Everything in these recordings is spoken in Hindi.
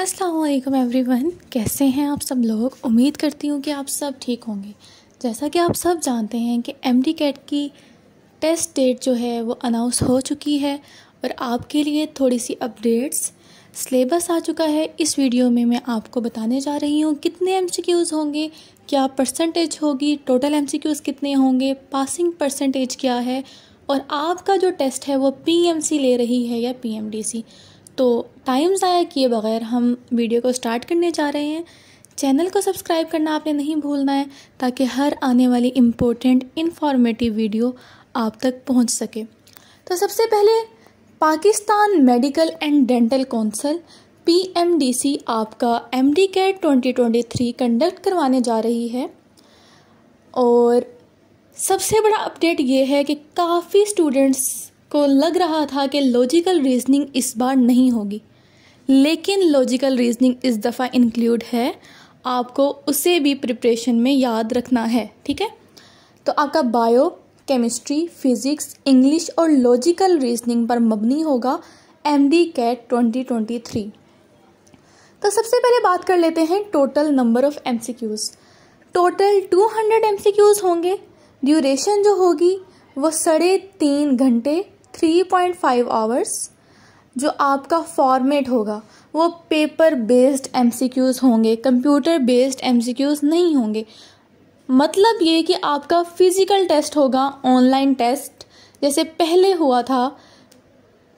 एवरी वन कैसे हैं आप सब लोग उम्मीद करती हूँ कि आप सब ठीक होंगे जैसा कि आप सब जानते हैं कि एम डी कैट की टेस्ट डेट जो है वो अनाउंस हो चुकी है और आपके लिए थोड़ी सी अपडेट्स सिलेबस आ चुका है इस वीडियो में मैं आपको बताने जा रही हूँ कितने एम सी क्यूज़ होंगे क्या परसेंटेज होगी टोटल एम सी क्यूज़ कितने होंगे पासिंग परसेंटेज क्या है और आपका जो टेस्ट है वो पी एम सी ले रही है या पी एम डी सी तो टाइम ज़ाया किए बगैर हम वीडियो को स्टार्ट करने जा रहे हैं चैनल को सब्सक्राइब करना आपने नहीं भूलना है ताकि हर आने वाली इम्पोर्टेंट इन्फॉर्मेटिव वीडियो आप तक पहुंच सके तो सबसे पहले Pakistan Medical and Dental Council PMDC आपका M D CAT twenty conduct करवाने जा रही है और सबसे बड़ा अपडेट ये है कि काफ़ी स्टूडेंट्स को लग रहा था कि लॉजिकल रीजनिंग इस बार नहीं होगी लेकिन लॉजिकल रीजनिंग इस दफ़ा इंक्लूड है आपको उसे भी प्रिपरेशन में याद रखना है ठीक है तो आपका बायो केमिस्ट्री फिज़िक्स इंग्लिश और लॉजिकल रीजनिंग पर मबनी होगा M D CAT twenty twenty three तो सबसे पहले बात कर लेते हैं total number of M C Qs total two hundred M C Qs होंगे ड्यूरेशन जो होगी वो साढ़े तीन घंटे थ्री पॉइंट फाइव आवर्स जो आपका फॉर्मेट होगा वो पेपर बेस्ड एम होंगे कंप्यूटर बेस्ड एम नहीं होंगे मतलब ये कि आपका फिज़िकल टेस्ट होगा ऑनलाइन टेस्ट जैसे पहले हुआ था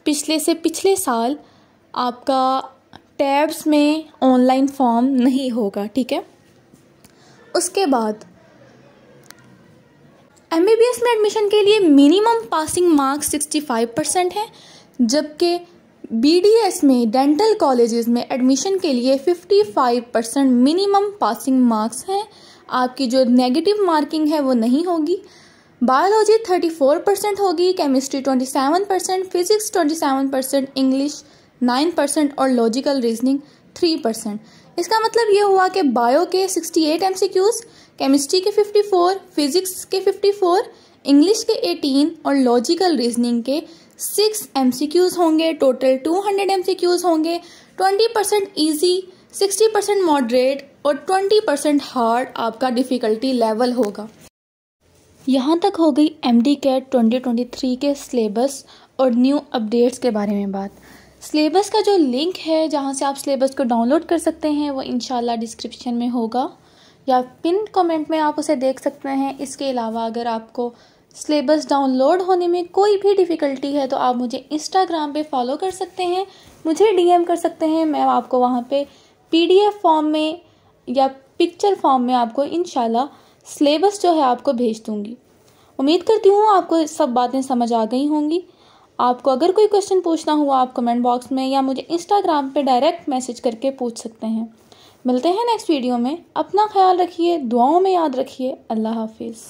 पिछले से पिछले साल आपका टैब्स में ऑनलाइन फॉर्म नहीं होगा ठीक है उसके बाद एम में एडमिशन के लिए मिनिमम पासिंग मार्क्स 65 परसेंट हैं जबकि एस में डेंटल कॉलेजेस में एडमिशन के लिए 55 परसेंट मिनिमम पासिंग मार्क्स हैं आपकी जो नेगेटिव मार्किंग है वो नहीं होगी बायोलॉजी 34 परसेंट होगी chemistry 27 percent physics 27 percent English 9 percent और लॉजिकल रीजनिंग 3 परसेंट इसका मतलब ये हुआ कि बायो के 68 एम सी क्यूज़ केमिस्ट्री के 54, फिजिक्स के 54, इंग्लिश के 18 और लॉजिकल रीजनिंग के सिक्स एम होंगे टोटल 200 एम होंगे 20% percent easy sixty percent moderate और ट्वेंटी परसेंट हार्ड आपका डिफ़िकल्टी लेवल होगा यहाँ तक हो गई M D CAT twenty twenty three के सिलेबस और न्यू अपडेट्स के बारे में बात सिलेबस का जो लिंक है जहाँ से आप सिलेबस को डाउनलोड कर सकते हैं वो इन डिस्क्रिप्शन में होगा या पिन कमेंट में आप उसे देख सकते हैं इसके अलावा अगर आपको सिलेबस डाउनलोड होने में कोई भी डिफ़िकल्टी है तो आप मुझे इंस्टाग्राम पे फॉलो कर सकते हैं मुझे डीएम कर सकते हैं मैं आपको वहाँ पे पीडीएफ फॉर्म में या पिक्चर फॉर्म में आपको इन सिलेबस जो है आपको भेज दूँगी उम्मीद करती हूँ आपको सब बातें समझ आ गई होंगी आपको अगर कोई क्वेश्चन पूछना हुआ आप कमेंट बॉक्स में या मुझे इंस्टाग्राम पे डायरेक्ट मैसेज करके पूछ सकते हैं मिलते हैं नेक्स्ट वीडियो में अपना ख्याल रखिए दुआओं में याद रखिए अल्लाह हाफिज़